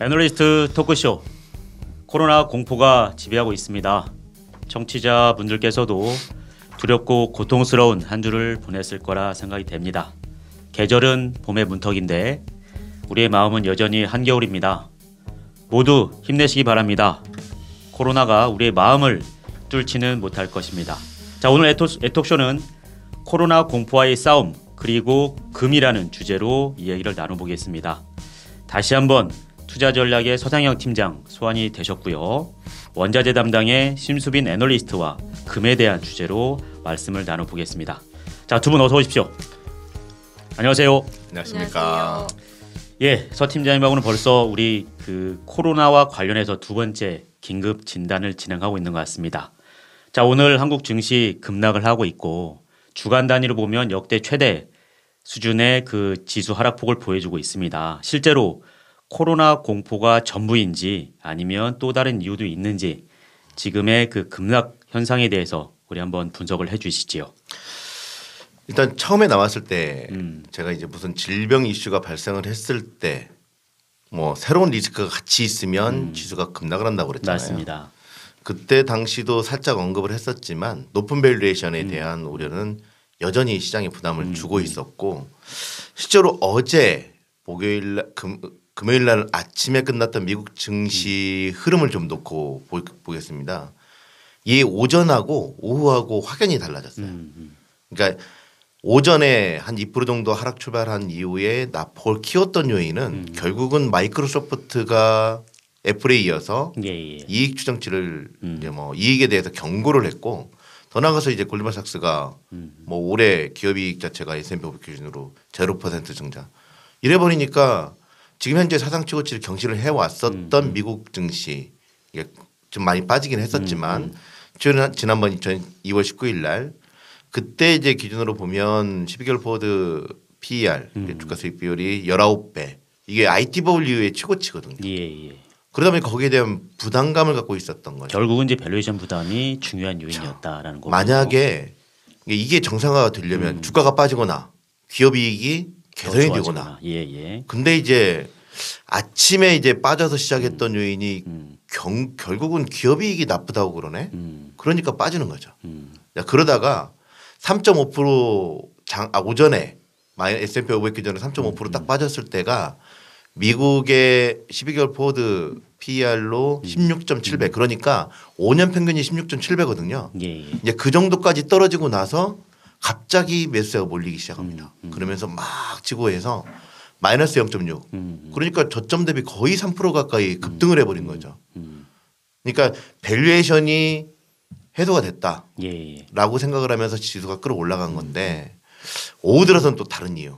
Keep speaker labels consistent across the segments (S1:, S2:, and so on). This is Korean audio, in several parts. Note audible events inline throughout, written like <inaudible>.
S1: 애널리스트 토크쇼 코로나 공포가 지배하고 있습니다. 청취자 분들께서도 두렵고 고통스러운 한 주를 보냈을 거라 생각이 됩니다. 계절은 봄의 문턱인데 우리의 마음은 여전히 한겨울입니다. 모두 힘내시기 바랍니다. 코로나가 우리의 마음을 뚫지는 못할 것입니다. 자 오늘 애톡, 쇼는 코로나 공포와의 싸움 그리고 금이라는 주제로 이야기를 나눠보겠습니다. 다시 한번 투자 전략의 서상혁 팀장 소환이 되셨고요. 원자재 담당의 심수빈 애널리스트와 금에 대한 주제로 말씀을 나눠보겠습니다. 자, 두 분 어서 오십시오. 안녕하세요. 안녕하십니까. 예, 서 팀장님하고는 벌써 우리 그 코로나와 관련해서 두 번째 긴급 진단을 진행하고 있는 것 같습니다. 자, 오늘 한국 증시 급락을 하고 있고 주간 단위로 보면 역대 최대 수준의 그 지수 하락폭을 보여주고 있습니다. 실제로 코로나 공포가 전부인지 아니면 또 다른 이유도 있는지 지금의 그 급락 현상에 대해서 우리 한번 분석을 해 주시지요. 일단 처음에
S2: 나왔을 때 음. 제가 이제 무슨 질병 이슈가 발생을 했을 때 뭐 새로운 리스크가 같이 있으면 음. 지수가 급락을 한다고 그랬잖아요. 맞습니다. 그때 당시도 살짝 언급을 했었지만 높은 밸류에이션에 음. 대한 우려는 여전히 시장에 부담을 음. 주고 있었고 실제로 어제 목요일 금, 금요일 날 아침에 끝났던 미국 증시 음. 흐름을 좀 놓고 보겠습니다. 이 오전하고 오후하고 확연히 달라졌어요. 음, 음. 그러니까 오전에 한 2% 정도 하락 출발한 이후에 나폭 키웠던 요인은 음. 결국은 마이크로소프트가 애플에 이어서 예, 예. 이익 추정치를 음. 이제 뭐 이익에 대해서 경고를 했고 더 나가서 이제 골드만삭스가 음. 뭐 올해 기업이익 자체가 S&P 500 기준으로 0% 증자 이래 버리니까 지금 현재 사상 최고치를 경신을 해왔었던 음. 미국 증시 이좀 많이 빠지긴 했었지만 음. 음. 지난번 2월 19일 날 그때 이제 기준으로 보면 12개월 포워드 PER 음. 주가 수익 비율이 19배 이게 IT 버블 이후에 최고치거든요. 예, 예. 예. 그러다 보니 거기에 대한 부담감을 갖고 있었던 거죠. 결국은 이제 밸류에이션 부담이 중요한 요인이었다라는 거. 만약에 이게 정상화가 되려면 음. 주가가 빠지거나 기업 이익이 개선이 되거나. 예, 예. 근데 이제 아침에 이제 빠져서 시작했던 음. 요인이 음. 경, 결국은 기업이익이 나쁘다고 그러네. 음. 그러니까 빠지는 거죠. 음. 그러다가 3.5%장 아, 오전에 S&P 500 기준에 3.5%딱 빠졌을 때가 미국의 12개월 포워드 PER로 16.7배 음. 음. 그러니까 5년 평균이 16.7배거든요. 예, 예. 이제 그 정도까지 떨어지고 나서 갑자기 매수세가 몰리기 시작합니다. 음, 음. 그러면서 막치고해서 마이너스 0.6. 음, 음, 그러니까 저점 대비 거의 3% 가까이 음, 급등을 해버린 거죠. 그러니까 밸류에이션이 해소가 됐다라고 예. 예. 생각을 하면서 지수가 끌어올라간 건데 오후 들어선 또 다른 이유.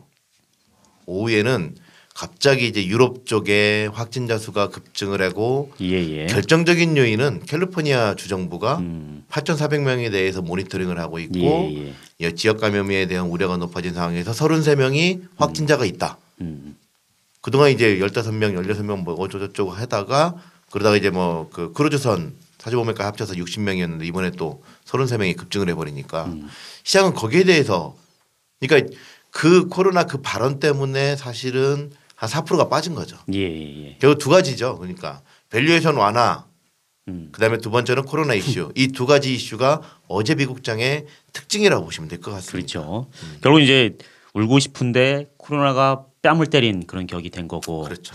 S2: 오후에는 갑자기 이제 유럽 쪽에 확진자 수가 급증을 하고 예예. 예. 결정적인 요인은 캘리포니아 주정부가 음. 8,400명에 대해서 모니터링을 하고 있고 예예. 예. 예, 지역 감염에 대한 우려가 높아진 상황에서 33명이 확진자가 음. 있다. 음. 그동안 이제 15명, 16명 뭐 어쩌고저쩌고 하다가 그러다가 이제 뭐 그 크루즈선 45명까지 합쳐서 60명이었는데 이번에 또 33명이 급증을 해버리니까 음. 시장은 거기에 대해서 그러니까 그 코로나 그 발언 때문에 사실은 한 4%가 빠진 거죠. 예, 예, 예. 결국 두 가지죠. 그러니까 밸류에이션 완화 음. 그다음에 두 번째는 코로나 이슈 이 두 가지 이슈가 어제 미국장의 특징이라고 보시면 될 것 같습니다. 그렇죠. 음. 결국 이제
S1: 울고 싶은데 코로나가 뺨을 때린 그런 격이 된 거고. 그렇죠.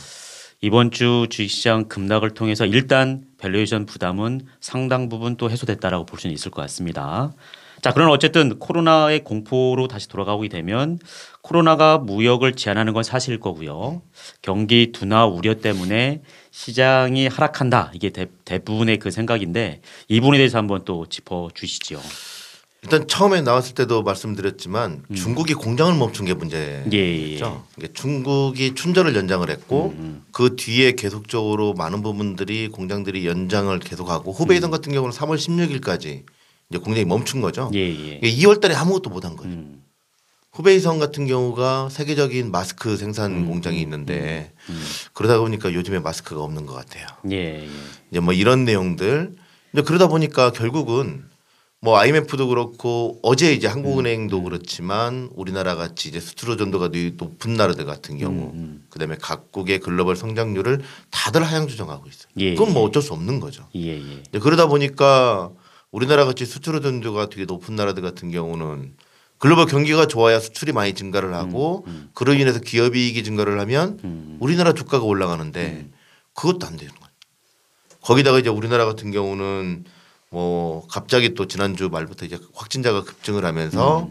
S1: 이번 주 주식시장 급락을 통해서 일단 밸류에이션 부담은 상당 부분 또 해소됐다라고 볼 수는 있을 것 같습니다. 자, 그럼 어쨌든 코로나의 공포로 다시 돌아가게 되면 코로나가 무역을 제한하는 건 사실일 거고요. 경기 둔화 우려 때문에 시장이 하락한다. 이게 대, 대부분의 그 생각인데 이 부분에 대해서 한번
S2: 또 짚어 주시지요. 일단 처음에 나왔을 때도 말씀드렸지만 음. 중국이 공장을 멈춘 게 문제죠. 예, 예. 예. 그러니까 중국이 춘절을 연장을 했고 음, 음. 그 뒤에 계속적으로 많은 부분들이 공장들이 연장을 계속하고 후베이성 음. 같은 경우는 3월 16일까지 이제 공장이 멈춘 거죠. 예, 예. 2월달에 아무것도 못한 거예요. 음. 후베이성 같은 경우가 세계적인 마스크 생산 음. 공장이 음, 있는데 음, 음. 그러다 보니까 요즘에 마스크가 없는 것 같아요. 예, 예. 이제 뭐 이런 내용들 이제 그러다 보니까 결국은 뭐 IMF도 그렇고 어제 이제 한국은행도 음, 그렇지만 우리나라 같이 이제 수출호 전도가 높은 나라들 같은 경우 그다음에 각국의 글로벌 성장률을 다들 하향 조정하고 있어요. 예, 그건 뭐 예. 어쩔 수 없는 거죠.
S1: 예, 예.
S2: 그러다 보니까 우리나라 같이 수출 의존도가 되게 높은 나라들 같은 경우는 글로벌 경기가 좋아야 수출이 많이 증가를 하고 음, 음. 그로 인해서 기업이익이 증가를 하면 음, 음. 우리나라 주가가 올라가는데 음. 그것도 안 되는 거예요. 거기다가 이제 우리나라 같은 경우는 뭐 갑자기 또 지난주 말부터 이제 확진자가 급증을 하면서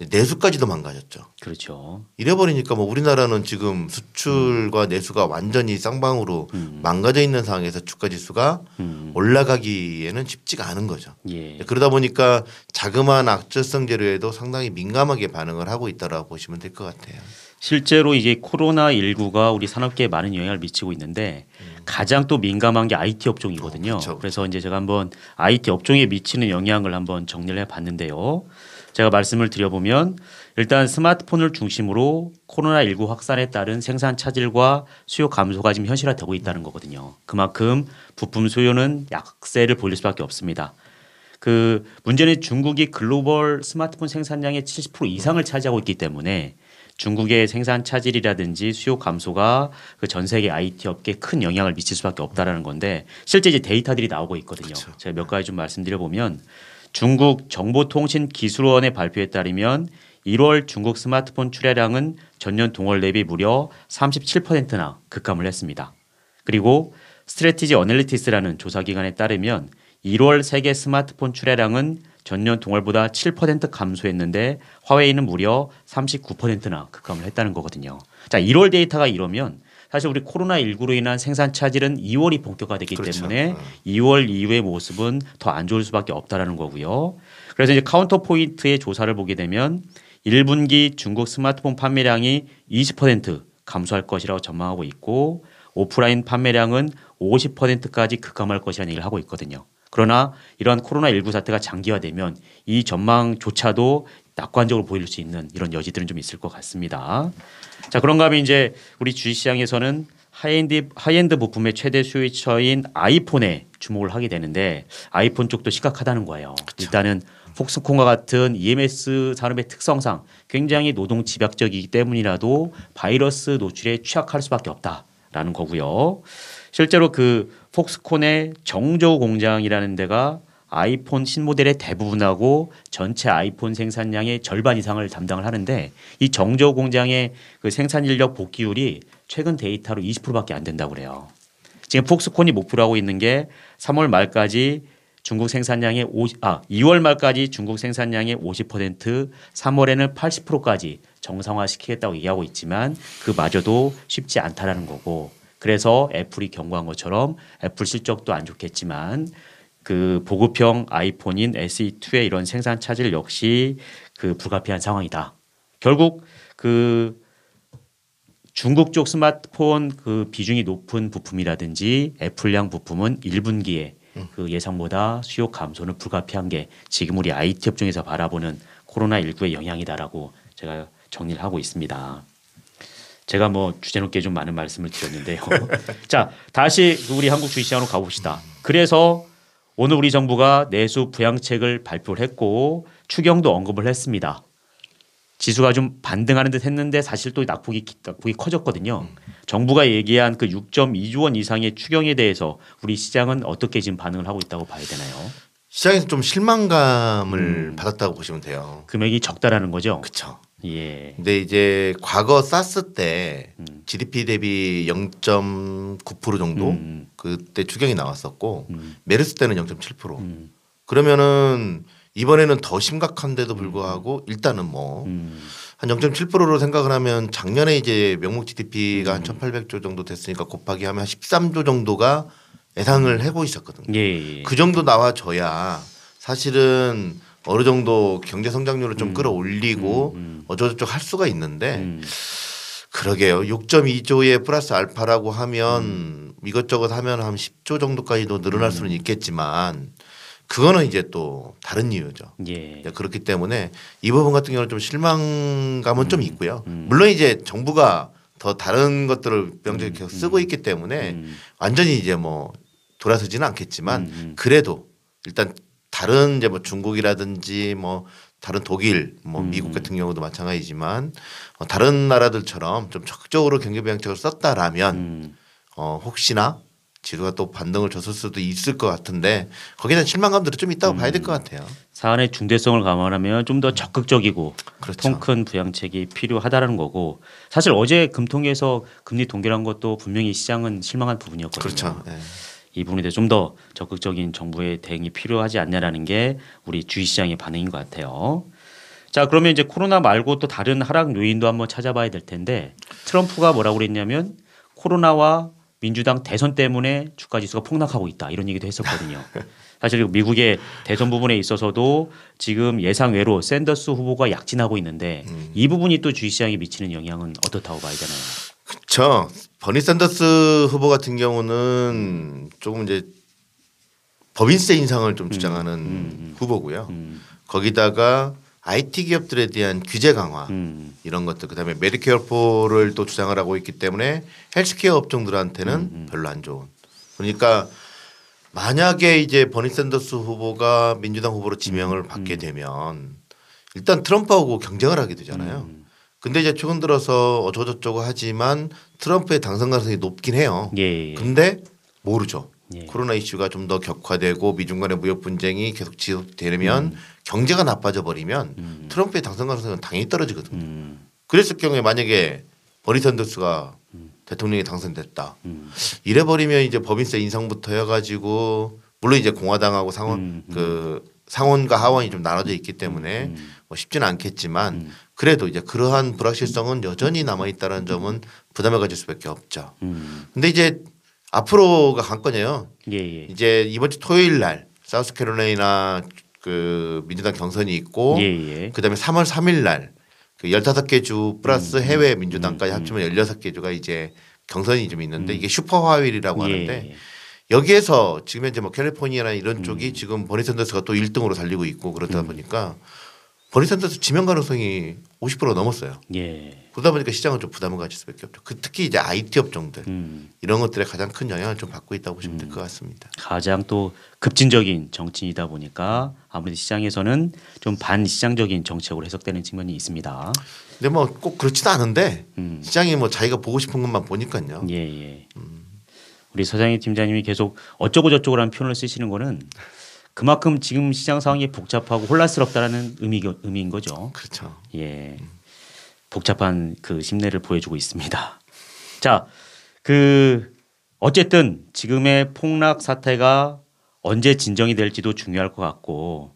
S2: 내수까지도 망가졌죠.
S1: 그렇죠.
S2: 이래버리니까 뭐 우리나라는 지금 수출과 내수가 완전히 쌍방으로 음. 망가져 있는 상황에서 주가 지수가 음. 올라가기에는 쉽지가 않은 거죠. 예. 그러다 보니까 자그마한 악재성 재료에도 상당히 민감하게 반응을 하고 있다라고 보시면 될 것 같아요.
S1: 실제로 이게 코로나 19가 우리 산업계에 많은 영향을 미치고 있는데 음. 가장 또 민감한 게 IT 업종이거든요. 어, 그래서 이제 제가 한번 IT 업종에 미치는 영향을 한번 정리를 해 봤는데요. 제가 말씀을 드려보면 일단 스마트폰을 중심으로 코로나19 확산에 따른 생산 차질과 수요 감소가 지금 현실화되고 있다는 거거든요. 그만큼 부품 수요는 약세를 보일 수밖에 없습니다. 그 문제는 중국이 글로벌 스마트폰 생산량의 70% 이상을 차지하고 있기 때문에 중국의 생산 차질이라든지 수요 감소가 그 전 세계 IT 업계에 큰 영향을 미칠 수밖에 없다라는 건데 실제 이제 데이터들이 나오고 있거든요. 그렇 제가 몇 가지 좀 말씀드려 보면 중국 정보통신기술원의 발표에 따르면 1월 중국 스마트폰 출하량은 전년 동월 대비 무려 37%나 급감을 했습니다. 그리고 스트레티지 어널리티스라는 조사기관에 따르면 1월 세계 스마트폰 출하량은 전년 동월보다 7% 감소했는데 화웨이는 무려 39%나 급감을 했다는 거거든요. 자, 1월 데이터가 이러면 사실 우리 코로나19로 인한 생산 차질은 2월이 본격화되기 그렇죠. 때문에 음. 2월 이후의 모습은 더 안 좋을 수밖에 없다라는 거고요. 그래서 이제 카운터 포인트의 조사를 보게 되면 1분기 중국 스마트폰 판매량이 20% 감소할 것이라고 전망하고 있고 오프라인 판매량은 50%까지 급감할 것이라는 얘기를 하고 있거든요. 그러나 이러한 코로나19 사태가 장기화되면 이 전망조차도 낙관적으로 보일 수 있는 이런 여지들은 좀 있을 것 같습니다. 자 그런가 하면 이제 우리 주식시장에서는 하이엔드, 하이엔드 부품의 최대 수요처인 아이폰에 주목을 하게 되는데 아이폰 쪽도 심각하다는 거예요. 그쵸. 일단은 폭스콘과 같은 EMS 산업의 특성상 굉장히 노동 집약적이기 때문이라도 바이러스 노출에 취약할 수밖에 없다라는 거고요. 실제로 그 폭스콘의 정조 공장이라는 데가 아이폰 신모델의 대부분하고 전체 아이폰 생산량의 절반 이상을 담당을 하는데 이정조 공장의 그 생산 인력 복귀율이 최근 데이터로 20%밖에 안 된다고 그래요. 지금 폭스콘이 목표로 하고 있는 게 3월 말까지 중국 생산량의 50, 아, 2월 말까지 중국 생산량의 50%, 3월에는 80%까지 정상화 시키겠다고 얘기하고 있지만 그마저도 쉽지 않다라는 거고 그래서 애플이 경고한 것처럼 애플 실적도 안 좋겠지만 그 보급형 아이폰인 SE2의 이런 생산 차질 역시 그 불가피한 상황이다. 결국 그 중국 쪽 스마트폰 그 비중이 높은 부품이라든지 애플량 부품은 1분기에 음. 그 예상보다 수요 감소는 불가피한 게 지금 우리 IT 업종에서 바라보는 코로나19의 영향이다라고 제가 정리를 하고 있습니다. 제가 뭐 주제넘게 좀 많은 말씀을 드렸는데요. <laughs> 자, 다시 우리 한국 주식시장으로 가봅시다. 그래서 오늘 우리 정부가 내수 부양책을 발표를 했고 추경도 언급을 했습니다. 지수가 좀 반등하는 듯 했는데 사실 또 낙폭이 낙폭이 커졌거든요. 음. 정부가 얘기한 그 6.2조 원 이상의 추경에 대해서 우리 시장은 어떻게 지금 반응을 하고 있다고 봐야 되나요? 시장에서
S2: 좀 실망감을 음. 받았다고 보시면 돼요. 금액이 적다라는 거죠. 그렇죠. 예. 근데 이제 과거 사스 때 음. GDP 대비 0.9% 정도 음. 그때 추경이 나왔었고 음. 메르스 때는 0.7% 음. 그러면은 이번에는 더 심각한데도 불구하고 일단은 뭐한 음. 0.7%로 생각을 하면 작년에 이제 명목 GDP가 한 1,800조 음. 정도 됐으니까 곱하기 하면 한 13조 정도가 예상을 해고 음. 있었거든요. 예, 예. 그 정도 나와줘야 사실은 어느 정도 경제 성장률을 좀 끌어올리고 어쩌저쩌 할 수가 있는데 음. 그러게요. 6.2조에 플러스 알파라고 하면 음. 이것저것 하면 한 10조 정도까지도 늘어날 음. 수는 있겠지만 그거는 이제 또 다른 이유죠. 예. 그렇기 때문에 이 부분 같은 경우는 좀 실망감은 음. 좀 있고요. 음. 물론 이제 정부가 더 다른 것들을 명제적 음. 쓰고 있기 때문에 음. 완전히 이제 뭐 돌아서지는 않겠지만 음, 그래도 일단 다른 이제 뭐 중국이라든지 뭐 다른 독일, 뭐 음. 미국 같은 경우도 마찬가지지만 어, 다른 나라들처럼 좀 적극적으로 경제 부양책을 썼다라면 음. 어, 혹시나 지도가 또 반등을 줬을 수도 있을 것 같은데 거기에 대한 실망감들이좀 있다고 음. 봐야 될 것 같아요.
S1: 사안의 중대성을 감안하면 좀 더 적극적이고 그렇죠. 통큰 부양책이 필요하다라는 거고 사실 어제 금통위에서 금리 동결한 것도 분명히 시장은 실망한 부분이었거든요. 그렇죠. 네. 이 부분에 대해 좀더 적극적인 정부의 대응이 필요하지 않냐라는 게 우리 주식 시장의 반응인 것 같아요. 자 그러면 이제 코로나 말고 또 다른 하락 요인도 한번 찾아봐야 될 텐데 트럼프가 뭐라고 그랬냐면 코로나와 민주당 대선 때문에 주가 지수가 폭락하고 있다 이런 얘기도 했었거든요. <laughs> 사실 미국의 대선 부분에 있어서도 지금 예상외로 샌더스 후보가 약진하고 있는데 음. 이 부분이
S2: 또 주식시장에 미치는 영향은 어떻다고 봐야 되나요? 그쵸 버니 샌더스 후보 같은 경우는 조금 이제 법인세 인상을 좀 음. 주장하는 음. 음, 음. 후보고요. 거기다가 IT 기업들에 대한 규제 강화 음. 이런 것들 그다음에 메디케어포를 또 주장을 하고 있기 때문에 헬스케어 업종들한테는 음. 별로 안 좋은 그러니까 만약에 이제 버니 샌더스 후보가 민주당 후보로 지명을 음. 받게 되면 일단 트럼프하고 경쟁을 하게 되잖아요. 근데 이제 최근 들어서 어쩌고저쩌고 하지만 트럼프의 당선 가능성이 높긴 해요. 예. 근데 모르죠. 예. 코로나 이슈가 좀 더 격화되고 미중 간의 무역 분쟁이 계속 지속되면 음. 경제가 나빠져 버리면 음. 트럼프의 당선 가능성은 당연히 떨어지거든요. 음. 그랬을 경우에 만약에 버니 선더스가 음. 대통령이 당선됐다. 음. 이래 버리면 이제 법인세 인상부터 해가지고 물론 이제 공화당하고 상원 음. 그 상원과 하원이 좀 나눠져 있기 때문에 뭐 쉽지는 않겠지만 그래도 이제 그러한 불확실성은 여전히 남아 있다는 점은 부담을 가질 수밖에 없죠. 음. 근데 이제 앞으로가 관건이에요. 예, 예. 이제 이번 주 토요일 날 사우스캐롤라이나 그 민주당 경선이 있고 예, 예. 그다음에 3월 3일 날 그 15개 주 플러스 음, 음 해외 음, 민주당까지 음, 합치면 16개 주가 이제 경선이 좀 있는데 이게 슈퍼 화요일이라고 예, 하는데 예. 여기에서 지금 현재 뭐 캘리포니아나 이런 쪽이 지금 버니 샌더스가 또 1등으로 달리고 있고 그렇다 보니까 버니 샌더스 지명 가능성이 50% 넘었어요. 예. 그러다 보니까 시장은 좀 부담을 가질 수밖에 없죠. 그 특히 이제 IT 업종들 음. 이런 것들에 가장 큰 영향을 좀 받고 있다고 보시면 음. 될것 같습니다.
S1: 가장 또 급진적인 정치이다 보니까 아무래도 시장에서는 좀 반시장적인 정책으로 해석되는 측면이 있습니다. 근데 뭐 꼭 그렇지도 않은데 음. 시장이 뭐 자기가 보고 싶은 것만 보니까요. 예, 예. 음. 우리 서장희 팀장님이 계속 어쩌고 저쩌고라는 표현을 쓰시는 거는 그만큼 지금 시장 상황이 복잡하고 혼란스럽다라는 의미, 의미인 거죠. 그렇죠. 예. 복잡한 그 심리를 보여주고 있습니다. 자, 그 어쨌든 지금의 폭락 사태가 언제 진정이 될지도 중요할 것 같고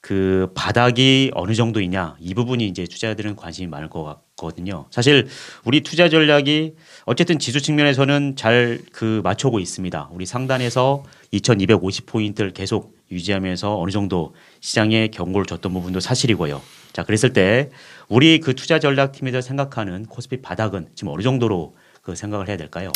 S1: 그 바닥이 어느 정도이냐 이 부분이 이제 투자자들은 관심이 많을 것 같거든요. 사실 우리 투자 전략이 어쨌든 지수 측면에서는 잘 그 맞춰고 있습니다. 우리 상단에서 2250포인트를 계속 유지하면서 어느 정도 시장에 경고를 줬던 부분도 사실이고요. 자, 그랬을 때 우리 그 투자 전략팀에서 생각하는 코스피 바닥은 지금 어느 정도로 그 생각을 해야 될까요?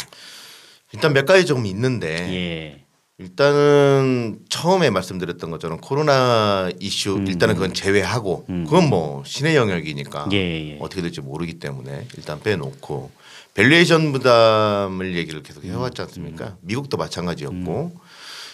S1: 일단
S2: 몇 가지 좀 있는데 예. 일단은 처음에 말씀드렸던 것처럼 코로나 이슈 음. 일단은 그건 음. 제외하고 음. 그건 뭐 신의 영역이니까 예, 예. 어떻게 될지 모르기 때문에 일단 빼놓고 밸류에이션 부담을 얘기를 계속 해왔지 않습니까? 음. 음. 미국도 마찬가지였고 음.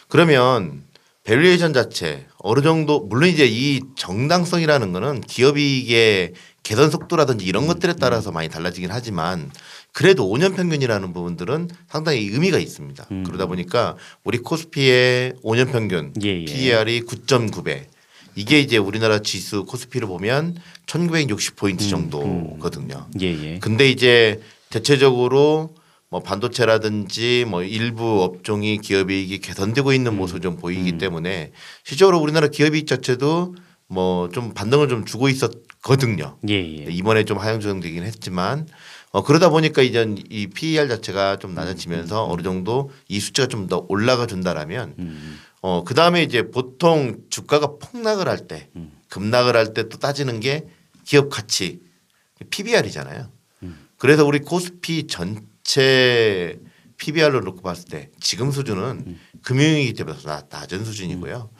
S2: 그러면 밸류에이션 자체 어느 정도 물론 이제 이 정당성이라는 거는 기업이익의 개선 속도라든지 이런 것들에 따라서 많이 달라지긴 하지만 그래도 5년 평균이라는 부분들은 상당히 의미가 있습니다. 음. 그러다 보니까 우리 코스피의 5년 평균 예, 예. PER이 9.9배 이게 이제 우리나라 지수 코스피를 보면 1960포인트 음, 정도거든요. 음, 음. 예, 근데 이제 대체적으로 뭐 반도체라든지 뭐 일부 업종이 기업이익이 개선되고 있는 음. 모습 을좀 보이기 음. 때문에 실적으로 우리나라 기업이익 자체도 뭐 좀 반등을 좀 주고 있었거든요. 예, 예. 이번에 좀 하향 조정되긴 했지만 어 그러다 보니까 이제 이 PER 자체가 좀 낮아지면서 음. 음. 어느 정도 이수치가좀 더 올라가 준다라면 음, 음. 어 그다음에 이제 보통 주가가 폭락을 할 때 급락을 할 때 또 따지는 게 기업 가치 PBR이잖아요. 그래서 우리 코스피 전 자체 PBR로 놓고 봤을 때 지금 수준은 음. 금융위기 때보다 낮은 수준이고요.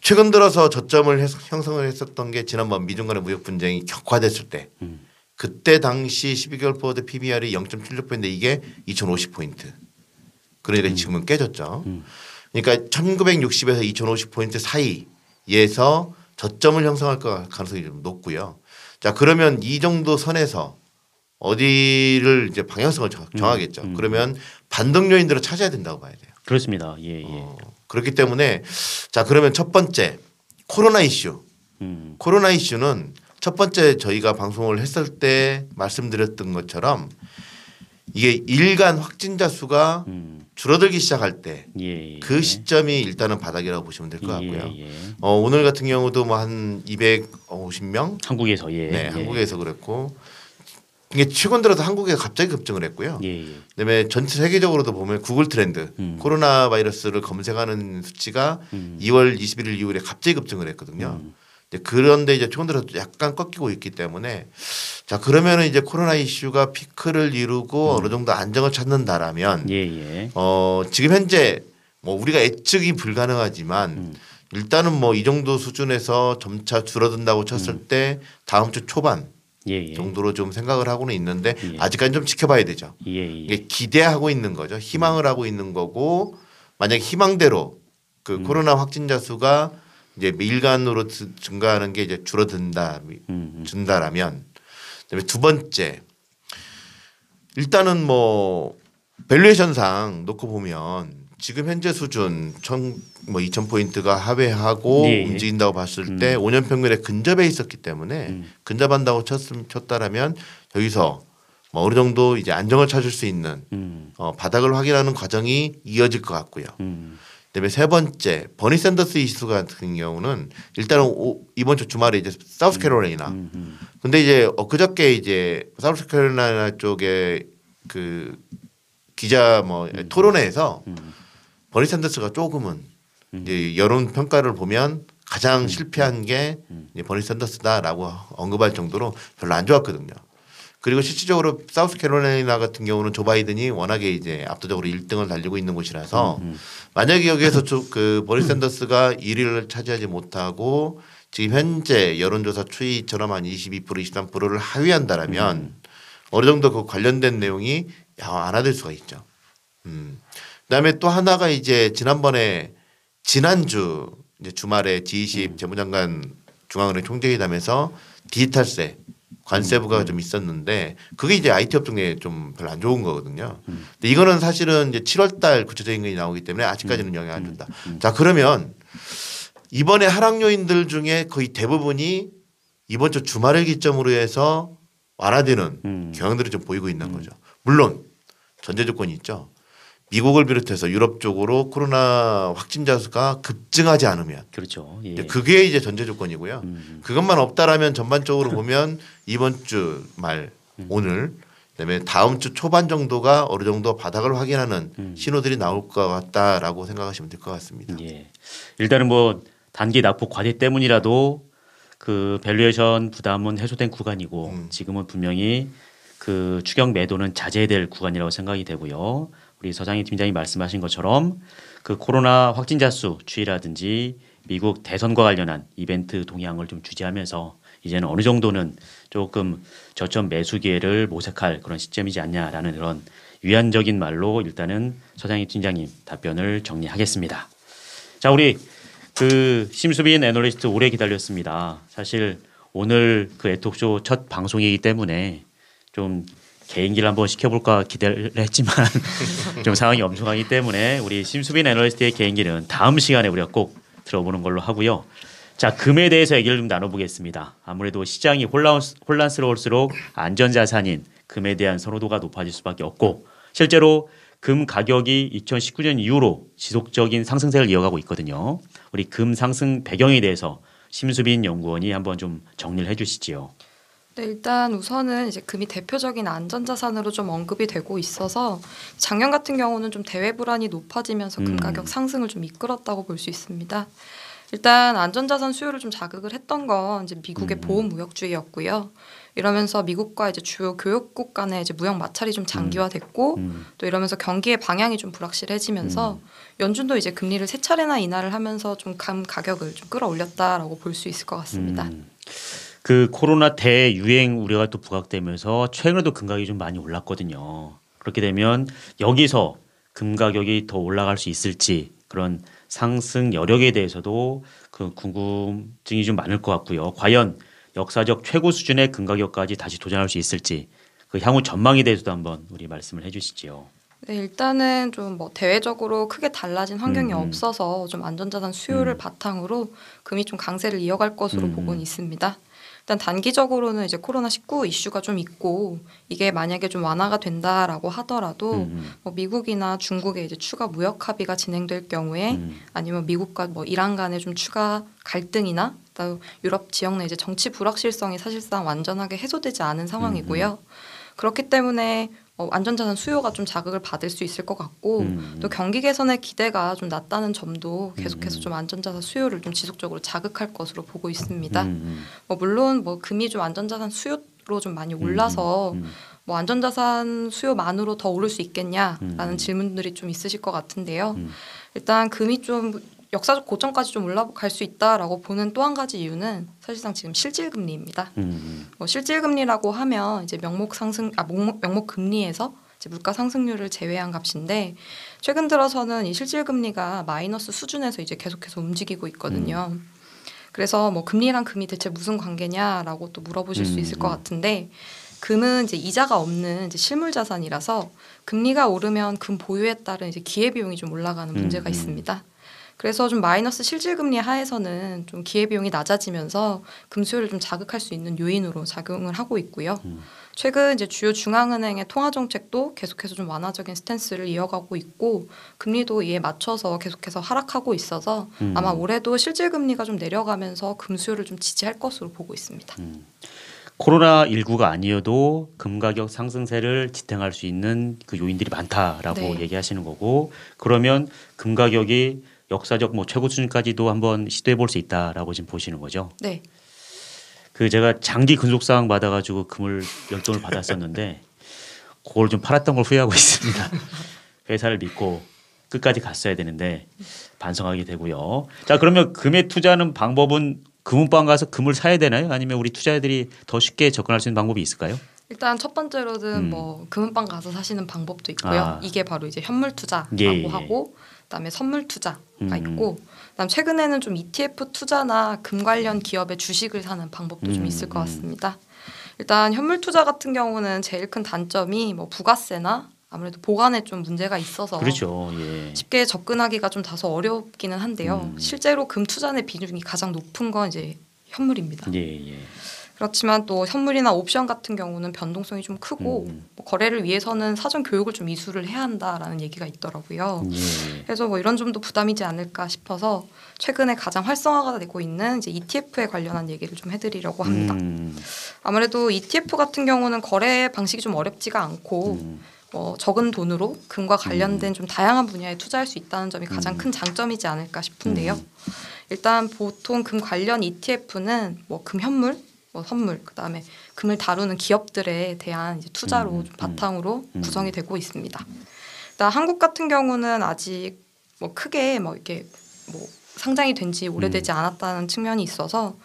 S2: 최근 들어서 저점을 해서 형성을 했었던 게 지난번 미중 간의 무역 분쟁이 격화됐을 때 음. 그때 당시 12개월 포워드 PBR이 0.76%인데 이게 2050포인트. 그러니까 음. 지금은 깨졌죠. 그러니까 1960에서 2050포인트 사이에서 저점을 형성할 가능성이 좀 높고요. 자, 그러면 이 정도 선에서 어디를 이제 방향성을 정하, 겠죠 음, 음. 그러면 음. 반등 요인들을 찾아야 된다고 봐야 돼요. 그렇습니다. 예, 예. 어, 그렇기 때문에 자 그러면 첫 번째 코로나 이슈. 음. 코로나 이슈는 첫 번째 저희가 방송을 했을 때 말씀드렸던 것처럼 이게 일간 확진자 수가 음. 줄어들기 시작할 때그 예, 예. 그 시점이 일단은 바닥이라고 보시면 될것 예, 같고요. 예, 어, 오늘 같은 경우도 뭐한 250명 한국에서 예, 네, 예. 한국에서 그랬고 이게 최근 들어서 한국에 갑자기 급증을 했고요. 예, 예. 그다음에 전체 세계적으로도 보면 구글 트렌드 음. 코로나 바이러스를 검색하는 수치가 음. 2월 21일 이후에 갑자기 급증을 했거든요. 음. 그런데 이제 최근 들어서 약간 꺾이고 있기 때문에 자 그러면은 이제 코로나 이슈가 피크를 이루고 음. 어느 정도 안정을 찾는다라면 예, 예, 어 지금 현재 뭐 우리가 예측이 불가능하지만 음. 일단은 뭐 이 정도 수준에서 점차 줄어든다고 쳤을 음. 때 다음 주 초반 예예. 예. 정도로 좀 생각을 하고는 있는데 예. 예. 아직까지 좀 지켜봐야 되죠. 예예. 예. 기대하고 있는 거죠. 희망을 음. 하고 있는 거고 만약 희망대로 그 음. 코로나 확진자 수가 이제 일간으로 증가하는 게 이제 줄어든다 음, 음. 준다라면 그다음에 두 번째 일단은 뭐 밸류에이션상 놓고 보면 지금 현재 수준 천뭐 이천 포인트가 하회하고 네. 예. 움직인다고 봤을 음. 때 음. 5년 평균에 근접해 있었기 때문에 음. 근접한다고 쳤음 쳤다라면 여기서 뭐 어느 정도 이제 안정을 찾을 수 있는 음. 어, 바닥을 확인하는 과정이 이어질 것 같고요. 음. 그다음에 세 번째 버니 샌더스 이슈 같은 경우는 일단은 오, 이번 주 주말에 이제 사우스캐롤라이나 음. 근데 이제 엊그저께 이제 사우스캐롤라이나 쪽에 그 기자 뭐 토론회에서 버니 샌더스가 조금은 음. 이제 여론 평가를 보면 가장 음. 실패한 게 음. 버니 샌더스다라고 언급할 정도로 별로 안 좋았거든요. 그리고 실질적으로 사우스캐롤라이나 같은 경우는 조 바이든이 워낙에 이제 압도적으로 1등을 달리고 있는 곳이라서 음. 음. 만약에 여기에서 <laughs> 그 버니 샌더스가 1위를 차지하지 못하고 지금 현재 여론조사 추이처럼 한 22% 23%를 하위한다라면 음. 어느 정도 그 관련된 내용이 양화안아들 수가 있죠. 음. 그다음에 또 하나가 이제 지난번에 지난주 이제 주말에 G20 음. 재무장관 중앙은행 총재회담에서 디지털세 관세 부과가 음. 좀 있었는데 그게 이제 IT 업종에 좀 별로 안 좋은 거거든요. 음. 근데 이거는 사실은 이제 7월 달 구체적인 게 나오기 때문에 아직까지는 음. 영향 안 준다. 음. 음. 자 그러면 이번에 하락 요인들 중에 거의 대부분이 이번 주 주말을 기점으로 해서 완화되는 경향들이 좀 보이고 있는 거죠. 물론 전제 조건이 있죠. 미국을 비롯해서 유럽 쪽으로 코로나 확진자 수가 급증하지 않으면 그렇죠. 예. 그게 이제 전제 조건이고요. 음. 그것만 없다라면 전반적으로 보면 이번 주말 음. 오늘 그다음에 다음 주 초반 정도가 어느 정도 바닥을 확인하는 음. 신호들이 나올 것 같다라고 생각하시면 될 것 같습니다. 예.
S1: 일단은 뭐 단기 낙폭 과대 때문이라도 그 밸류에이션 부담은 해소된 구간이고 음. 지금은 분명히 그 추경 매도는 자제될 구간이라고 생각이 되고요. 우리 서장희 팀장이 말씀하신 것처럼 그 코로나 확진자 수 추이라든지 미국 대선과 관련한 이벤트 동향을 좀 주지하면서 이제는 어느 정도는 조금 저점 매수 기회를 모색할 그런 시점이지 않냐라는 그런 위안적인 말로 일단은 서장희 팀장님 답변을 정리하겠습니다. 자, 우리 그 심수빈 애널리스트 오래 기다렸습니다. 사실 오늘 그 애톡쇼 첫 방송이기 때문에 좀 개인기를 한번 시켜볼까 기대를 했지만 <laughs> 좀 상황이 엄청하기 때문에 우리 심수빈 애널리스트의 개인기는 다음 시간에 우리가 꼭 들어보는 걸로 하고요. 자 금에 대해서 얘기를 좀 나눠보겠습니다. 아무래도 시장이 혼란, 혼란스러울수록 안전자산인 금에 대한 선호도가 높아질 수밖에 없고 실제로 금 가격이 2019년 이후로 지속적인 상승세를 이어가고 있거든요. 우리 금 상승 배경에 대해서 심수빈 연구원이 한번 좀 정리를 해주시지요.
S3: 네, 일단 우선은 이제 금이 대표적인 안전자산으로 좀 언급이 되고 있어서 작년 같은 경우는 좀 대외 불안이 높아지면서 금 음. 가격 음. 상승을 좀 이끌었다고 볼 수 있습니다. 일단 안전자산 수요를 좀 자극을 했던 건 이제 미국의 음. 보험 무역주의였고요. 이러면서 미국과 이제 주요 교역국 간의 이제 무역 마찰이 좀 장기화됐고 음. 음. 또 이러면서 경기의 방향이 좀 불확실해지면서 음. 연준도 이제 금리를 세 차례나 인하를 하면서 좀감 가격을 좀 끌어올렸다라고 볼 수 있을 것 같습니다.
S1: 그 코로나 대유행 우려가 또 부각되면서 최근에도 금가격이 좀 많이 올랐거든요. 그렇게 되면 여기서 금가격이 더 올라갈 수 있을지 그런 상승 여력에 대해서도 그 궁금증이 좀 많을 것 같고요. 과연 역사적 최고 수준의 금가격까지 다시 도전할 수 있을지 그 향후 전망에 대해서도 한번 우리 말씀을 해주시지요.
S3: 네, 일단은 좀 뭐 대외적으로 크게 달라진 환경이 음, 음. 없어서 좀 안전자산 수요를 음. 바탕으로 금이 좀 강세를 이어갈 것으로 음. 음. 보고 있습니다. 일단 단기적으로는 이제 코로나 19 이슈가 좀 있고 이게 만약에 좀 완화가 된다라고 하더라도 음. 음. 뭐 미국이나 중국에 이제 추가 무역 합의가 진행될 경우에 음. 아니면 미국과 뭐 이란 간의 좀 추가 갈등이나 또 유럽 지역 내 이제 정치 불확실성이 사실상 완전하게 해소되지 않은 상황이고요. 음, 음. 그렇기 때문에 어, 안전자산 수요가 좀 자극을 받을 수 있을 것 같고 음. 또 경기 개선의 기대가 좀 낮다는 점도 계속해서 음. 좀 안전자산 수요를 좀 지속적으로 자극할 것으로 보고 있습니다. 음. 음. 뭐 물론 뭐 금이 좀 안전자산 수요로 좀 많이 음, 올라서 음. 뭐 안전자산 수요만으로 더 오를 수 있겠냐라는 질문들이 좀 있으실 것 같은데요. 일단 금이 좀 역사적 고점까지 좀 올라갈 수 있다라고 보는 또 한 가지 이유는 사실상 지금 실질 금리입니다. 음, 음. 뭐 실질 금리라고 하면 이제 명목 상승 아 명목, 명목 금리에서 이제 물가 상승률을 제외한 값인데 최근 들어서는 이 실질 금리가 마이너스 수준에서 이제 계속해서 움직이고 있거든요. 음. 그래서 뭐 금리랑 금이 대체 무슨 관계냐라고 또 물어보실 음. 수 있을 것 음. 같은데 금은 이제 이자가 없는 이제 실물 자산이라서 금리가 오르면 금 보유에 따른 이제 기회 비용이 좀 올라가는 문제가 음, 있습니다. 그래서 좀 마이너스 실질금리 하에서는 좀 기회비용이 낮아지면서 금수요를 좀 자극할 수 있는 요인으로 작용을 하고 있고요. 음. 최근 이제 주요 중앙은행의 통화 정책도 계속해서 좀 완화적인 스탠스를 이어가고 있고 금리도 이에 맞춰서 계속해서 하락하고 있어서 음. 아마 올해도 실질 금리가 좀 내려가면서 금수요를 좀 지지할 것으로 보고 있습니다.
S1: 음. 코로나 19가 아니어도 금 가격 상승세를 지탱할 수 있는 그 요인들이 많다라고 네. 얘기하시는 거고 그러면 금 가격이 역사적 뭐 최고 수준까지도 한번 시도해 볼 수 있다라고 지금 보시는 거죠. 네. 그 제가 장기 근속 사항 받아가지고 금을 열돈을 받았었는데 그걸 좀 팔았던 걸 후회하고 <laughs> 있습니다. 회사를 믿고 끝까지 갔어야 되는데 반성하게 되고요. 자 그러면 금에 투자하는 방법은 금은방 가서 금을 사야 되나요? 아니면 우리 투자자들이 더 쉽게 접근할 수 있는 방법이 있을까요?
S3: 일단 첫 번째로는 음. 뭐 금은방 가서 사시는 방법도 있고요. 아. 이게 바로 이제 현물 투자라고 예, 예. 하고 그다음에 선물 투자가 음. 있고 그다음 최근에는 좀 ETF 투자나 금 관련 기업의 주식을 사는 방법도 좀 음, 있을 것 음. 같습니다. 일단 현물 투자 같은 경우는 제일 큰 단점이 뭐 부가세나 아무래도 보관에 좀 문제가 있어서 그렇죠.
S1: 예. 쉽게
S3: 접근하기가 좀 다소 어렵기는 한데요. 음. 실제로 금 투자의 비중이 가장 높은 건 이제 현물입니다. 예, 예. 그렇지만 또 선물이나 옵션 같은 경우는 변동성이 좀 크고 음. 뭐 거래를 위해서는 사전 교육을 좀 이수를 해야 한다라는 얘기가 있더라고요. 음. 예. 그래서 뭐 이런 점도 부담이지 않을까 싶어서 최근에 가장 활성화가 되고 있는 이제 ETF에 관련한 얘기를 좀 해드리려고 합니다. 음. 아무래도 ETF 같은 경우는 거래 방식이 좀 어렵지가 않고 음. 어, 적은 돈으로 금과 관련된 음. 좀 다양한 분야에 투자할 수 있다는 점이 가장 음. 큰 장점이지 않을까 싶은데요. 일단 보통 금 관련 ETF는 뭐 금 현물, 뭐 선물 그다음에 금을 다루는 기업들에 대한 이제 투자로 음, 음 바탕으로 음, 음. 구성이 되고 있습니다. 나 한국 같은 경우는 아직 뭐 크게 뭐 이렇게 뭐 상장이 된 지 오래되지 음. 않았다는 측면이 있어서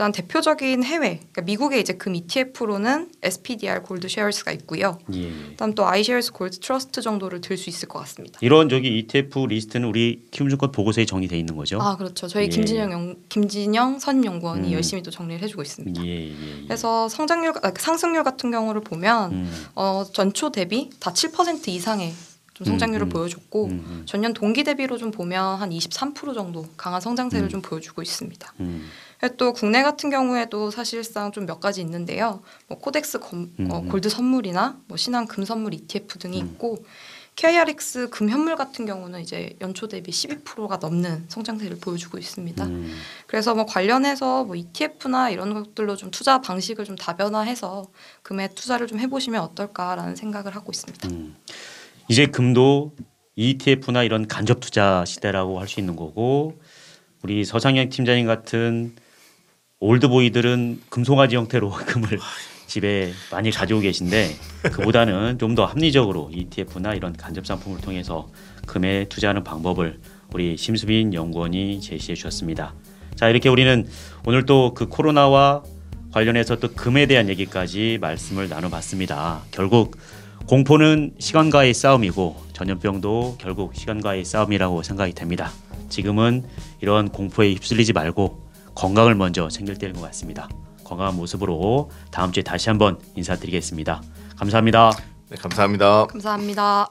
S3: 일단 대표적인 해외, 그러니까 미국의 이제 금 ETF로는 SPDR 골드 쉐어스가 있고요. 예. 그다음 또아이 h a 스 골드 트러스트 정도를 들 수 있을 것 같습니다.
S1: 이런 저기 ETF 리스트는 우리 키움증권 보고서에 정리돼 있는 거죠? 아
S3: 그렇죠. 저희 예. 김진영 영, 김진영 선연구원이 음. 열심히 또 정리를 해주고 있습니다. 예, 예, 예. 그래서 성장률 아, 그 상승률 같은 경우를 보면 음. 어, 전초 대비 다 7% 이상의 좀 성장률을 음, 음. 보여줬고 음, 음. 전년 동기 대비로 좀 보면 한 23% 정도 강한 성장세를 음. 좀 보여주고 있습니다. 음. 네, 또 국내 같은 경우에도 사실상 좀 몇 가지 있는데요. 뭐 코덱스 검, 음, 어, 음. 골드 선물이나 뭐 신한 금 선물 ETF 등이 음. 있고 KRX 금현물 같은 경우는 이제 연초 대비 12%가 넘는 성장세를 보여주고 있습니다. 음. 그래서 뭐 관련해서 뭐 ETF나 이런 것들로 좀 투자 방식을 좀 다변화해서 금에 투자를 좀 해보시면 어떨까라는 생각을 하고 있습니다. 음.
S1: 이제 금도 ETF나 이런 간접 투자 시대라고 할 수 있는 거고 우리 서상영 팀장님 같은 올드보이들은 금송아지 형태로 <laughs> 금을 집에 많이 가지고 계신데 그보다는 좀 더 합리적으로 ETF나 이런 간접 상품을 통해서 금에 투자하는 방법을 우리 심수빈 연구원이 제시해 주셨습니다. 자 이렇게 우리는 오늘 또그 코로나와 관련해서 또 금에 대한 얘기까지 말씀을 나눠봤습니다. 결국 공포는 시간과의 싸움이고 전염병도 결국 시간과의 싸움이라고 생각이 됩니다. 지금은 이런 공포에 휩쓸리지 말고 건강을 먼저 챙길 때인 것 같습니다. 건강한 모습으로 다음 주에 다시 한번 인사드리겠습니다. 감사합니다. 네, 감사합니다.
S3: 감사합니다.